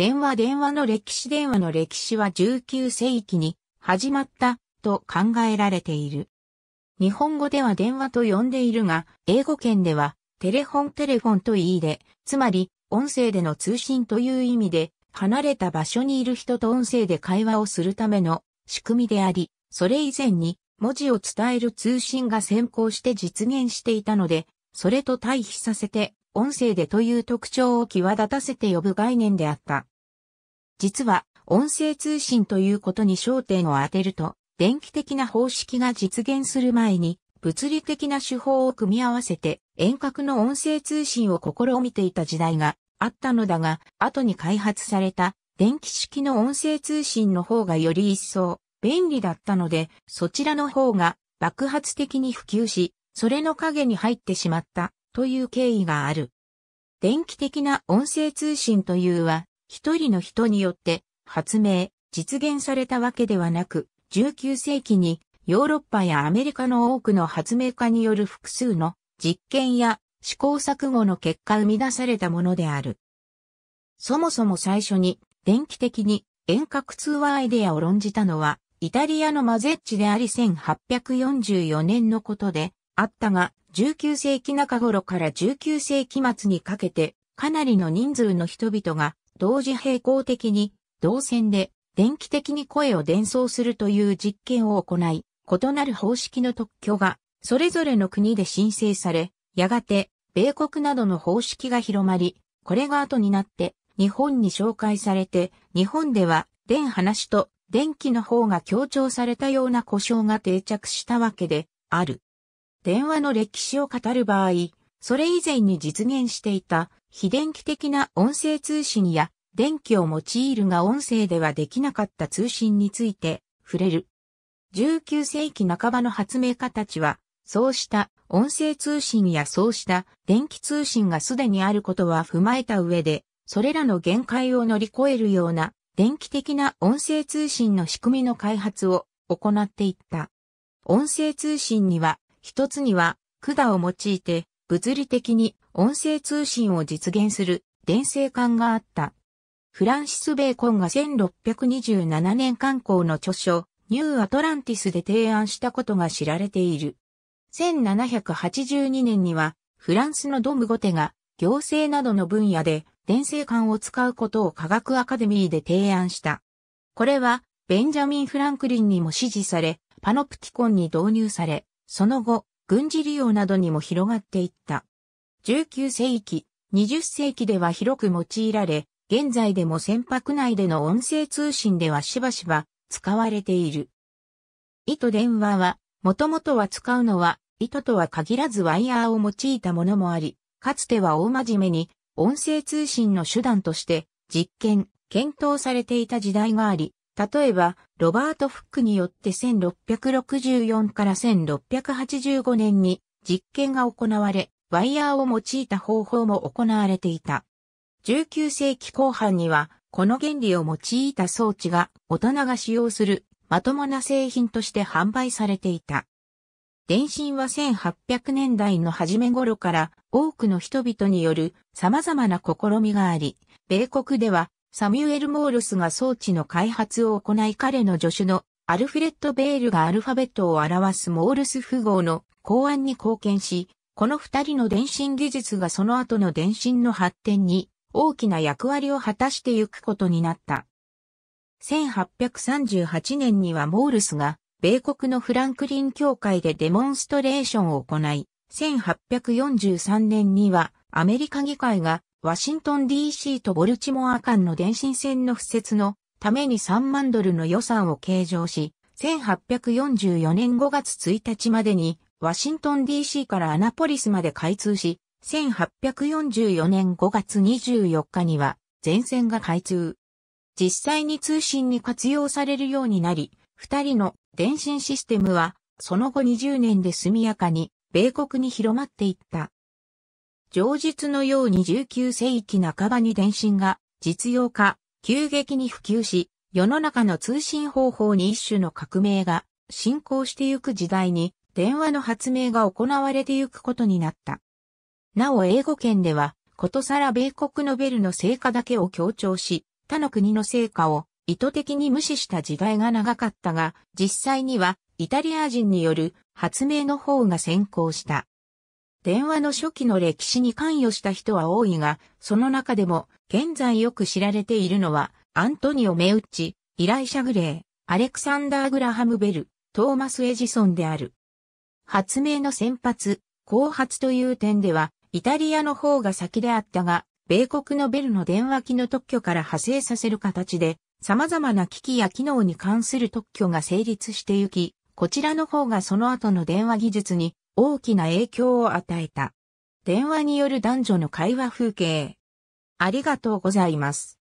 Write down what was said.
電話電話の歴史電話の歴史は19世紀に始まったと考えられている。日本語では電話と呼んでいるが、英語圏ではテレフォンテレフォンと言いで、つまり音声での通信という意味で、離れた場所にいる人と音声で会話をするための仕組みであり、それ以前に文字を伝える通信が先行して実現していたので、それと対比させて音声でという特徴を際立たせて呼ぶ概念であった。実は音声通信ということに焦点を当てると、電気的な方式が実現する前に、物理的な手法を組み合わせて遠隔の音声通信を試みていた時代があったのだが、後に開発された電気式の音声通信の方がより一層便利だったので、そちらの方が爆発的に普及し、それの影に入ってしまったという経緯がある。電気的な音声通信というは、一人の人によって発明、実現されたわけではなく、19世紀にヨーロッパやアメリカの多くの発明家による複数の実験や試行錯誤の結果生み出されたものである。そもそも最初に電気的に遠隔通話アイデアを論じたのはイタリアのマゼッチであり1844年のことであったが19世紀中頃から19世紀末にかけてかなりの人数の人々が同時並行的に、導線で電気的に声を伝送するという実験を行い、異なる方式の特許が、それぞれの国で申請され、やがて、米国などの方式が広まり、これが後になって、日本に紹介されて、日本では、電話と電気の方が強調されたような故障が定着したわけで、ある。電話の歴史を語る場合、それ以前に実現していた非電気的な音声通信や電気を用いるが音声ではできなかった通信について触れる。19世紀半ばの発明家たちは、そうした音声通信やそうした電気通信がすでにあることは踏まえた上で、それらの限界を乗り越えるような電気的な音声通信の仕組みの開発を行っていった。音声通信には、一つには、管を用いて物理的に音声通信を実現する伝声管があった。フランシス・ベーコンが1627年刊行の著書、ニューアトランティスで提案したことが知られている。1782年には、フランスのドムゴテが、行政などの分野で、伝声管を使うことを科学アカデミーで提案した。これは、ベンジャミン・フランクリンにも支持され、パノプティコンに導入され、その後、軍事利用などにも広がっていった。19世紀、20世紀では広く用いられ、現在でも船舶内での音声通信ではしばしば使われている。糸電話は、もともとは使うのは、糸とは限らずワイヤーを用いたものもあり、かつては大真面目に音声通信の手段として実験、検討されていた時代があり、例えば、ロバート・フックによって1664から1685年に実験が行われ、ワイヤーを用いた方法も行われていた。19世紀後半には、この原理を用いた装置が大人が使用するまともな製品として販売されていた。電信は1800年代の初め頃から多くの人々による様々な試みがあり、米国ではサミュエル・モールスが装置の開発を行い彼の助手のアルフレッド・ベールがアルファベットを表すモールス符号の考案に貢献し、この二人の電信技術がその後の電信の発展に大きな役割を果たしてゆくことになった。1838年にはモールスが米国のフランクリン協会でデモンストレーションを行い、1843年にはアメリカ議会がワシントン DC とボルチモア間の電信線の敷設のために3万ドルの予算を計上し、1844年5月1日までにワシントン DC からアナポリスまで開通し、1844年5月24日には全線が開通。実際に通信に活用されるようになり、二人の電信システムはその後20年で速やかに米国に広まっていった。上述のように19世紀半ばに電信が実用化、急激に普及し、世の中の通信方法に一種の革命が進行してゆく時代に電話の発明が行われてゆくことになった。なお英語圏では、ことさら米国のベルの成果だけを強調し、他の国の成果を意図的に無視した時代が長かったが、実際にはイタリア人による発明の方が先行した。電話の初期の歴史に関与した人は多いが、その中でも、現在よく知られているのは、アントニオ・メウッチ、イライシャ・グレー、アレクサンダー・グラハム・ベル、トーマス・エジソンである。発明の先発、後発という点では、イタリアの方が先であったが、米国のベルの電話機の特許から派生させる形で、様々な機器や機能に関する特許が成立してゆき、こちらの方がその後の電話技術に大きな影響を与えた。電話による男女の会話風景。ありがとうございます。